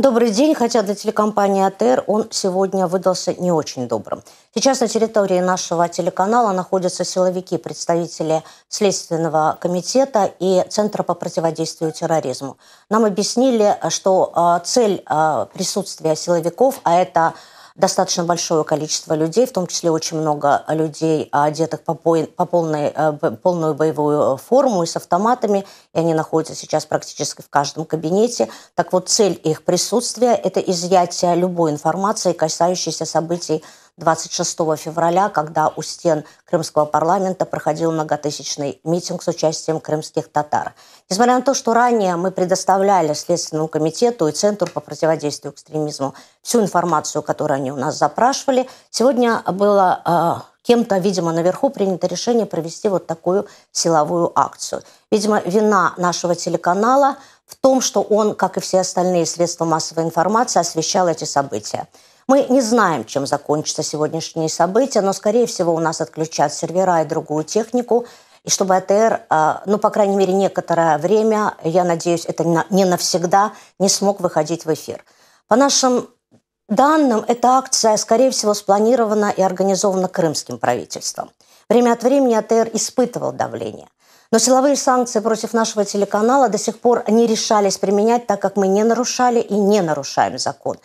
Добрый день. Хотя для телекомпании АТР он сегодня выдался не очень добрым. Сейчас на территории нашего телеканала находятся силовики, представители Следственного комитета и Центра по противодействию терроризму. Нам объяснили, что а, цель а, присутствия силовиков, а это достаточно большое количество людей, в том числе очень много людей, одетых по, бой, по полной, э, полную боевую э, форму и с автоматами, и они находятся сейчас практически в каждом кабинете. Так вот, цель их присутствия – это изъятие любой информации, касающейся событий 26 февраля, когда у стен крымского парламента проходил многотысячный митинг с участием крымских татар. Несмотря на то, что ранее мы предоставляли Следственному комитету и Центру по противодействию экстремизму всю информацию, которую они у нас запрашивали, сегодня было э, кем-то, видимо, наверху принято решение провести вот такую силовую акцию. Видимо, вина нашего телеканала в том, что он, как и все остальные средства массовой информации, освещал эти события. Мы не знаем, чем закончатся сегодняшние события, но, скорее всего, у нас отключат сервера и другую технику, и чтобы АТР, а, ну, по крайней мере, некоторое время, я надеюсь, это не навсегда, не смог выходить в эфир. По нашим данным, эта акция, скорее всего, спланирована и организована крымским правительством. Время от времени АТР испытывал давление. Но силовые санкции против нашего телеканала до сих пор не решались применять, так как мы не нарушали и не нарушаем закон.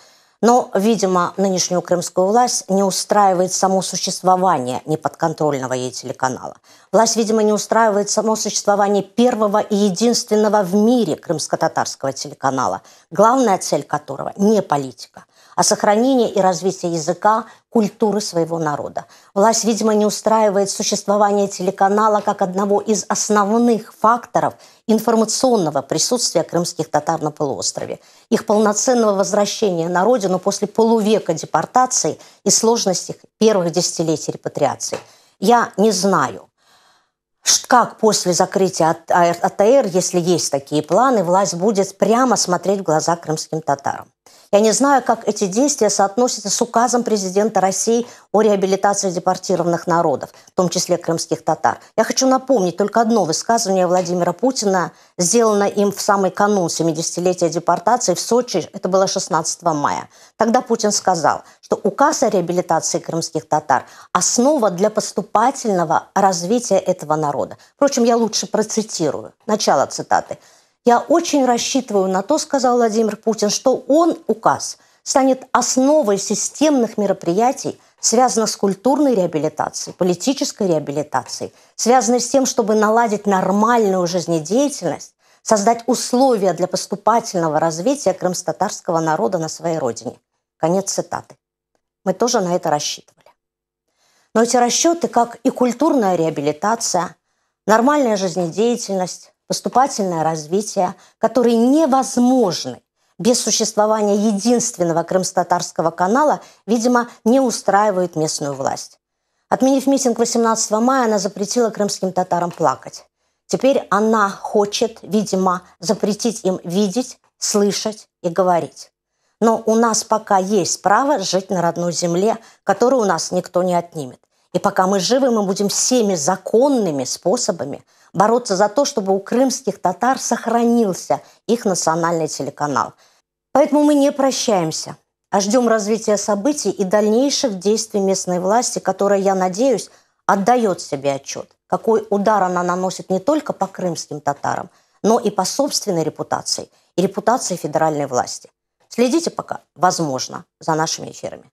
Но, видимо, нынешнюю крымскую власть не устраивает само существование неподконтрольного ей телеканала. Власть, видимо, не устраивает само существование первого и единственного в мире крымско-татарского телеканала, главная цель которого не политика – а сохранение и развитие языка, культуры своего народа. Власть, видимо, не устраивает существование телеканала как одного из основных факторов информационного присутствия крымских татар на полуострове, их полноценного возвращения на родину после полувека депортации и сложностей первых десятилетий репатриации. Я не знаю, как после закрытия АТР, а если есть такие планы, власть будет прямо смотреть в глаза крымским татарам. Я не знаю, как эти действия соотносятся с указом президента России о реабилитации депортированных народов, в том числе крымских татар. Я хочу напомнить только одно высказывание Владимира Путина, сделано им в самый канун 70-летия депортации в Сочи, это было 16 мая. Тогда Путин сказал, что указ о реабилитации крымских татар – основа для поступательного развития этого народа. Впрочем, я лучше процитирую. Начало цитаты – я очень рассчитываю на то, сказал Владимир Путин, что он, указ, станет основой системных мероприятий, связанных с культурной реабилитацией, политической реабилитацией, связанных с тем, чтобы наладить нормальную жизнедеятельность, создать условия для поступательного развития крымско-татарского народа на своей родине. Конец цитаты. Мы тоже на это рассчитывали. Но эти расчеты, как и культурная реабилитация, нормальная жизнедеятельность, поступательное развитие, которые невозможны без существования единственного крымско-татарского канала, видимо, не устраивает местную власть. Отменив митинг 18 мая, она запретила крымским татарам плакать. Теперь она хочет, видимо, запретить им видеть, слышать и говорить. Но у нас пока есть право жить на родной земле, которую у нас никто не отнимет. И пока мы живы, мы будем всеми законными способами бороться за то, чтобы у крымских татар сохранился их национальный телеканал. Поэтому мы не прощаемся, а ждем развития событий и дальнейших действий местной власти, которая, я надеюсь, отдает себе отчет, какой удар она наносит не только по крымским татарам, но и по собственной репутации и репутации федеральной власти. Следите пока, возможно, за нашими эфирами.